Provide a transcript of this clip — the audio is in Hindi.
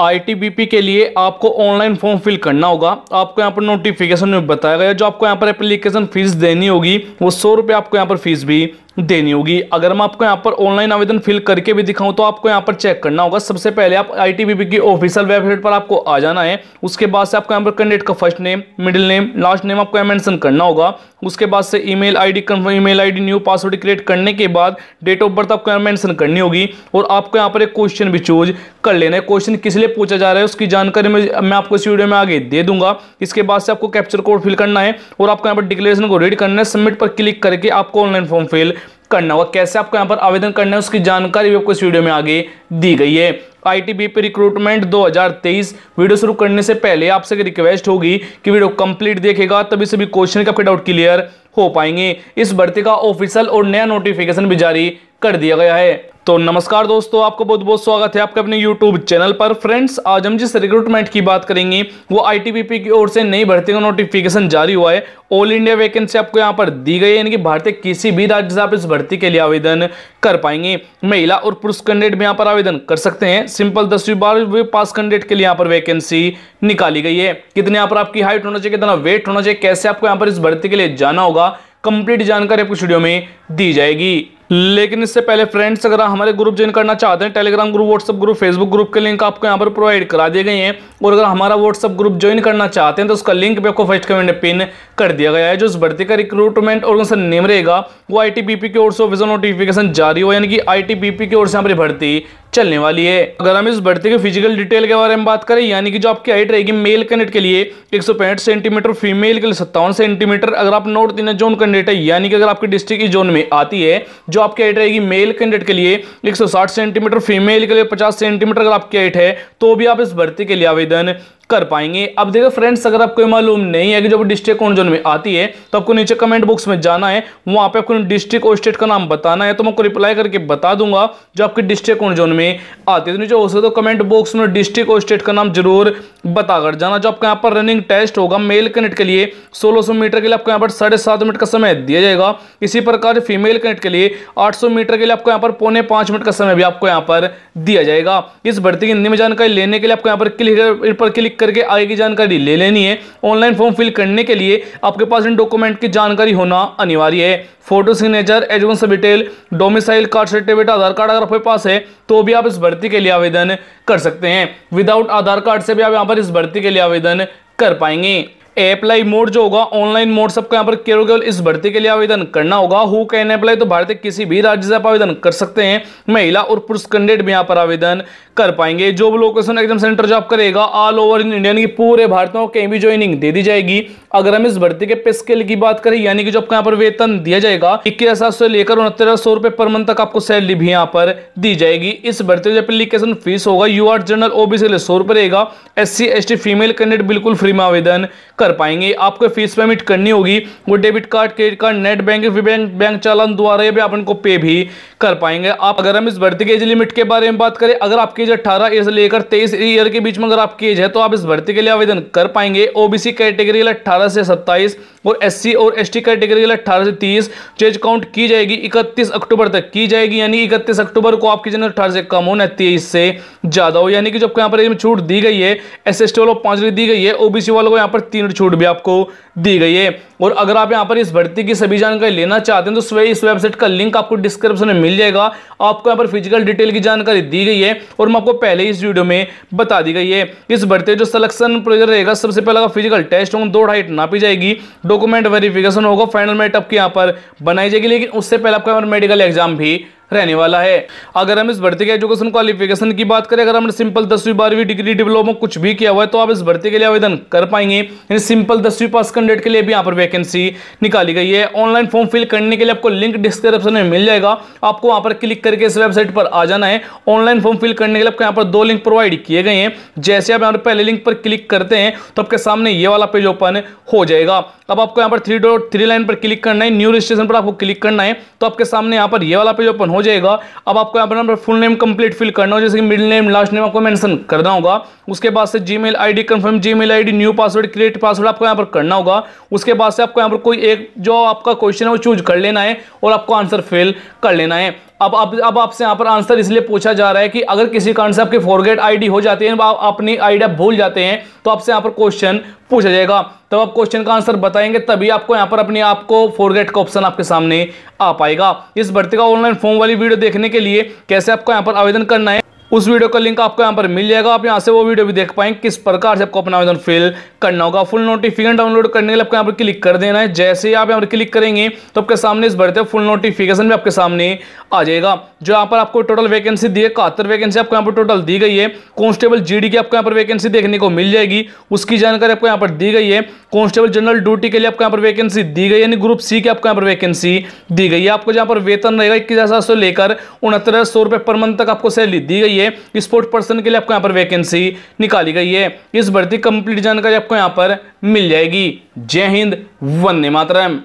आईटीबीपी के लिए आपको ऑनलाइन फॉर्म फिल करना होगा आपको यहाँ पर नोटिफिकेशन में बताया गया जो आपको यहाँ पर एप्लीकेशन फीस देनी होगी वो सौ रुपये आपको यहाँ पर फीस भी देनी होगी अगर मैं आपको यहाँ पर ऑनलाइन आवेदन फिल करके भी दिखाऊँ तो आपको यहाँ पर चेक करना होगा सबसे पहले आप आई की ऑफिशियल वेबसाइट पर आपको आ जाना है उसके बाद से आपको यहाँ पर कैंडिडेट का first name middle name last name आपको यहाँ मेंशन करना होगा उसके बाद से email ID confirm email ID new password create करने के बाद डेट ऑफ बर्थ आपको यहाँ मैंसन करनी होगी और आपको यहाँ पर एक क्वेश्चन भी चूज कर लेना है क्वेश्चन किस लिए पूछा जा रहा है उसकी जानकारी मैं मैं आपको इस वीडियो में आगे दे दूंगा इसके बाद से आपको कैप्चर कोड फिल करना है और आपको यहाँ पर डिक्लेरेशन को रीड करना है सबमिट पर क्लिक करके आपको ऑनलाइन फॉर्म फिल करना होगा कैसे आपको यहाँ पर आवेदन करना है उसकी जानकारी भी आपको इस वीडियो में आगे दी गई है आईटीबीपी रिक्रूटमेंट 2023 वीडियो शुरू करने से पहले आपसे रिक्वेस्ट होगी कि वीडियो कंप्लीट देखेगा तभी सभी क्वेश्चन के आपके डाउट क्लियर हो पाएंगे इस भर्ती का ऑफिशियल और नया नोटिफिकेशन भी जारी कर दिया गया है तो नमस्कार दोस्तों आपको बहुत बहुत स्वागत है आपके अपने यूट्यूब चैनल पर फ्रेंड्स आज हम जिस रिक्रूटमेंट की बात करेंगे वो आई की ओर से नई भर्ती का नोटिफिकेशन जारी हुआ है ऑल इंडिया वैकेंसी आपको यहाँ पर दी गई है यानी कि भारतीय किसी भी राज्य से आप इस भर्ती के लिए आवेदन कर पाएंगे महिला और पुरुष कैंडिडेट भी यहाँ पर आवेदन कर सकते हैं सिंपल दसवीं बारहवीं पास कैंडिडेट के लिए यहाँ पर वैकेंसी निकाली गई है कितने यहाँ पर आपकी हाइट होना चाहिए कितना वेट होना चाहिए कैसे आपको यहाँ पर इस भर्ती के लिए जाना होगा कंप्लीट जानकारी आपको स्टूडियो में दी जाएगी लेकिन इससे पहले फ्रेंड्स अगर हमारे ग्रुप ज्वाइन करना चाहते हैं Telegram group WhatsApp group Facebook group के लिंक आपको यहाँ पर प्रोवाइड करा दिए गए हैं और अगर हमारा व्हाट्सअप ग्रुप ज्वाइन करना चाहते हैं तो उसका लिंक भी आपको फर्स्ट कमेंट पिन कर दिया गया है जो उस भर्ती का रिक्रूटमेंट और उनसे नेम रहेगा वो आई की ओर से ऑफिसल नोटिफिकेशन जारी हुआ यानी कि आई की ओर से यहाँ पर भर्ती चलने वाली है अगर हम इस भर्ती के फिजिकल डिटेल के बारे में बात करें यानी कि जो आपकी हाइट रहेगी मेल कैंडिडेट के लिए एक सेंटीमीटर फीमेल के लिए सत्तावन सेंटीमीटर अगर आप नॉर्थ इंडियन जोन कैंडिडेट है यानी कि अगर आपकी डिस्ट्रिक्ट इस जोन में आती है जो आपकी हाइट रहेगी मेल कैंडिडेट के लिए एक सेंटीमीटर फीमेल के लिए पचास सेंटीमीटर अगर आपकी हाइट है तो भी आप इस भर्ती के लिए आवेदन आवेदन कर पाएंगे अब देखो फ्रेंड्स अगर आपको मालूम नहीं है कि जो डिस्ट्रिक्ट कौन जोन में आती है तो आपको नीचे कमेंट बॉक्स में जाना है वहां पे आपको डिस्ट्रिक्ट और स्टेट का नाम बताना है तो मैं आपको रिप्लाई करके बता दूंगा जो आपके डिस्ट्रिक्ट कौन जोन में आती है तो नीचे हो सकता है कमेंट बॉक्स में डिस्ट्रिक्ट और स्टेट का नाम जरूर बता कर जाना जो आपके यहाँ पर रनिंग टेस्ट होगा मेल कनेक्ट के लिए सौ मीटर के लिए आपको यहाँ पर साढ़े सात मिनट का समय दिया जाएगा इसी प्रकार फीमेल कनेक्ट के लिए सौ मीटर के लिए आपको यहाँ पर पौने पांच मिनट का समय भी आपको यहाँ पर दिया जाएगा इस भर्ती की निम्न जानकारी लेने के लिए आपको यहाँ पर क्लिक पर क्लिक करके आगे की जानकारी ले लेनी है ऑनलाइन फॉर्म फिल करने के लिए आपके पास इन डॉक्यूमेंट की जानकारी होना अनिवार्य है photo signature education detail domicile card certificate Aadhaar card अगर आपके पास है तो भी आप इस भर्ती के लिए आवेदन कर सकते हैं विदाउट आधार कार्ड से भी आप यहाँ पर इस भर्ती के लिए आवेदन कर पाएंगे अप्लाई मोड जो होगा ऑनलाइन मोड सबको यहाँ पर केवल केवल इस भर्ती के लिए आवेदन करना होगा हु कैन अप्लाई तो भारत के किसी भी राज्य से आप आवेदन कर सकते हैं महिला और पुरुष कैंडिडेट भी यहाँ पर आवेदन कर पाएंगे जो भी लोकेशन एग्जाम सेंटर जॉब करेगा ऑल ओवर इन इंडिया पूरे भारत में कहीं भी ज्वाइनिंग दे दी जाएगी अगर हम इस भर्ती के पे स्केल की बात करें यानी कि जो आपको यहाँ पर वेतन दिया जाएगा इक्कीस से लेकर उनहत्तर सौ रुपए पर मंथ तक आपको सैलरी भी यहाँ पर दी जाएगी इस भर्ती जो एप्लीकेशन फीस होगा यू आर जनरल ओबीसी सौ रुपए रहेगा एस सी फीमेल कैंडिडेट बिल्कुल फ्री में आवेदन कर कर पाएंगे आपको फीस पेमेंट करनी होगी वो debit card credit card net banking bank bank challan द्वारा भी आप इनको पे भी कर पाएंगे आप अगर हम इस भर्ती के एज लिमिट के बारे में बात करें अगर आपकी एज अट्ठारह ईयर से लेकर तेईस ईयर के बीच में अगर आपकी एज है तो आप इस भर्ती के लिए आवेदन कर पाएंगे ओबीसी कैटेगरी के लिए अट्ठारह से सत्ताईस और एस और एस कैटेगरी के लिए अट्ठारह से तीस चेज काउंट की जाएगी इकतीस अक्टूबर तक की जाएगी यानी इकतीस अक्टूबर को आपकी जनरल अठारह से कम हो ना तेईस से ज़्यादा हो यानी कि जब यहाँ पर छूट दी गई है एस एस टी वालों पांच दी गई है ओबीसी वालों को यहाँ पर तीन छूट भी आपको दी गई है और अगर आप यहाँ पर इस भर्ती की सभी जानकारी लेना चाहते हैं तो स्वयं इस वेबसाइट का लिंक आपको डिस्क्रिप्शन में मिल जाएगा आपको यहाँ पर फिजिकल डिटेल की जानकारी दी गई है और मैं आपको पहले इस वीडियो में बता दी गई है इस भर्ती जो सिलेक्शन प्रोसीजर रहेगा सबसे पहले का फिजिकल टेस्ट होंगे दो हाइट नापी जाएगी डॉक्यूमेंट वेरिफिकेशन होगा फाइनल मेट आपकी यहाँ पर बनाई जाएगी लेकिन उससे पहले आपका मेडिकल एग्जाम भी रहने वाला है अगर हम इस भर्ती के एजुकेशन क्वालिफिकेशन की बात करें अगर हमने सिंपल दसवीं बारहवीं डिग्री डिप्लोमा कुछ भी किया हुआ है तो आप इस भर्ती के लिए आवेदन कर पाएंगे सिंपल दसवीं पास कैंडिडेट के लिए भी यहाँ पर वैकेंसी निकाली गई है ऑनलाइन फॉर्म फिल करने के लिए आपको लिंक डिस्क्रिप्शन में मिल जाएगा आपको वहाँ पर क्लिक करके इस वेबसाइट पर आ जाना है ऑनलाइन फॉर्म फिल करने के लिए आपको यहाँ पर दो लिंक प्रोवाइड किए गए हैं जैसे आप यहाँ पर पहले लिंक पर क्लिक करते हैं तो आपके सामने ये वाला पेज ओपन हो जाएगा अब आपको यहाँ पर थ्री डॉट थ्री लाइन पर क्लिक करना है न्यू रजिस्ट्रेशन पर आपको क्लिक करना है तो आपके सामने यहाँ पर ये वाला पेज ओपन हो हो जाएगा अब आपको यहाँ पर फुल नेम कंप्लीट फिल करना हो जैसे कि मिडिल नेम लास्ट नेम आपको मेंशन करना होगा उसके बाद से Gmail ID confirm Gmail ID new password create password आपको यहाँ पर करना होगा उसके बाद से आपको यहाँ पर कोई एक जो आपका क्वेश्चन है वो चूज कर लेना है और आपको आंसर फिल कर लेना है अब अब अब आपसे यहाँ पर आंसर इसलिए पूछा जा रहा है कि अगर किसी कारण से आपकी फॉरगेट आईडी हो जाती है आप अपनी आईडी भूल जाते हैं तो आपसे यहाँ पर क्वेश्चन पूछा जाएगा तब तो आप क्वेश्चन का आंसर बताएंगे तभी आपको यहाँ पर अपने आप को फॉरगेट का ऑप्शन आपके सामने आ पाएगा इस भर्ती का ऑनलाइन फॉर्म वाली वीडियो देखने के लिए कैसे आपको यहाँ पर आवेदन करना है उस वीडियो का लिंक आपको यहाँ पर मिल जाएगा आप यहाँ से वो वीडियो भी देख पाएंगे किस प्रकार से आपको अपना आवेदन फिल करना होगा फुल नोटिफिकेशन डाउनलोड करने के लिए आपको यहाँ पर क्लिक कर देना है जैसे ही आप यहाँ पर क्लिक करेंगे तो आपके सामने इस बढ़ते फुल नोटिफिकेशन भी आपके सामने आ जाएगा जो यहाँ पर आपको टोटल वैकेंसी दी है इकहत्तर वैकेंसी आपको यहाँ पर टोटल दी गई है कॉन्स्टेबल जी की आपको यहाँ पर वैकेंसी देखने को मिल जाएगी उसकी जानकारी आपको यहाँ पर दी गई है कॉन्स्टेबल जनरल ड्यूटी के लिए आपको यहाँ पर वैकेंसी दी गई यानी ग्रुप सी की आपको यहाँ पर वैकेंसी दी गई है आपको यहाँ पर वेतन रहेगा इक्कीस लेकर उनहत्तर सौ पर मंथ तक आपको सैलरी दी गई गई है स्पोर्ट पर्सन के लिए आपको यहाँ पर वैकेंसी निकाली गई है इस भर्ती कंप्लीट जानकारी आपको यहाँ पर मिल जाएगी जय हिंद वंदे मातरम